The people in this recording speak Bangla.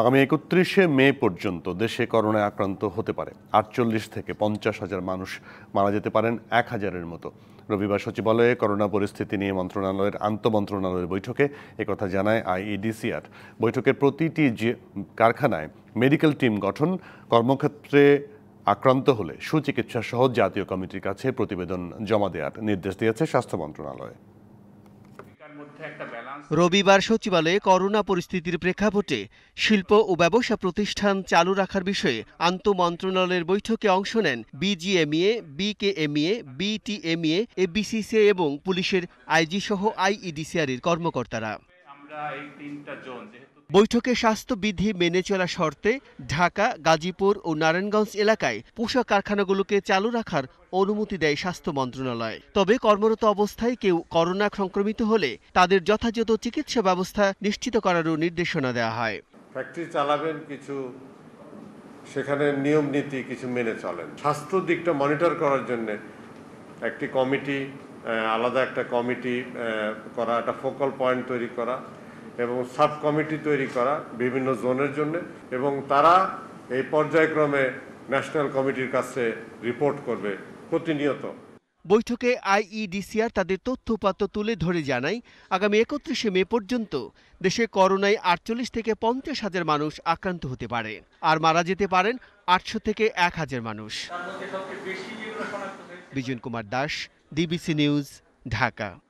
আগামী একত্রিশে মে পর্যন্ত দেশে করোনায় আক্রান্ত হতে পারে আটচল্লিশ থেকে পঞ্চাশ হাজার মানুষ মারা যেতে পারেন এক হাজারের মতো রবিবার সচিবালয়ে করোনা পরিস্থিতি নিয়ে মন্ত্রণালয়ের আন্তমন্ত্রণালয়ের বৈঠকে একথা জানায় আইইডিসিআর বৈঠকের প্রতিটি যে কারখানায় মেডিকেল টিম গঠন কর্মক্ষেত্রে আক্রান্ত হলে সুচিকিৎসা সহ জাতীয় কমিটির কাছে প্রতিবেদন জমা দেওয়ার নির্দেশ দিয়েছে স্বাস্থ্য মন্ত্রণালয় রবিবার সচিবালয়ে করোনা পরিস্থিতির প্রেক্ষাপটে শিল্প ও ব্যবসা প্রতিষ্ঠান চালু রাখার বিষয়ে আন্তমন্ত্রণালয়ের বৈঠকে অংশ নেন বিজিএমইএ বিকেএমইএ বিটিএমইএ এবিসিসিএ এবং পুলিশের আইজি সহ আইইডিসিআরির কর্মকর্তারা আমরা এই তিনটা জোন যেহেতু বৈঠকে স্বাস্থ্যবিধি মেনে চলা শর্তে ঢাকা গাজীপুর ও নারায়ণগঞ্জ এলাকায় পোশাক কারখানাগুলোকে চালু রাখার অনুমতি দেয় স্বাস্থ্য মন্ত্রণালয় তবে কর্মরত অবস্থায় কেউ করোনা সংক্রমিত হলে তাদের যথাযথ চিকিৎসা ব্যবস্থা নিশ্চিত করারও নির্দেশনা দেওয়া হয় ফ্যাক্টরি চালাবেন কিছু সেখানে নিয়ম নীতি কিছু মেনে চলেন স্বাস্থ্য দিকটা মনিটর করার জন্য একটি কমিটি আলাদা একটা কমিটি করা একটা ফোকাল পয়েন্ট তৈরি করা এবং সাব কমিটি তৈরি করা বিভিন্ন জোনের জন্য এবং তারা এই পর্যায়ক্রমে ন্যাশনাল কমিটির কাছে রিপোর্ট করবে প্রতিনিয়ত বৈঠকে আইইডিসিআর তাদের তথ্যপাত্র তুলে ধরে জানায় আগামী একত্রিশে মে পর্যন্ত দেশে করোনায় আটচল্লিশ থেকে পঞ্চাশ হাজার মানুষ আক্রান্ত হতে পারে আর মারা যেতে পারেন আটশো থেকে এক হাজার মানুষ বিজন কুমার দাস ডিবিসি নিউজ ঢাকা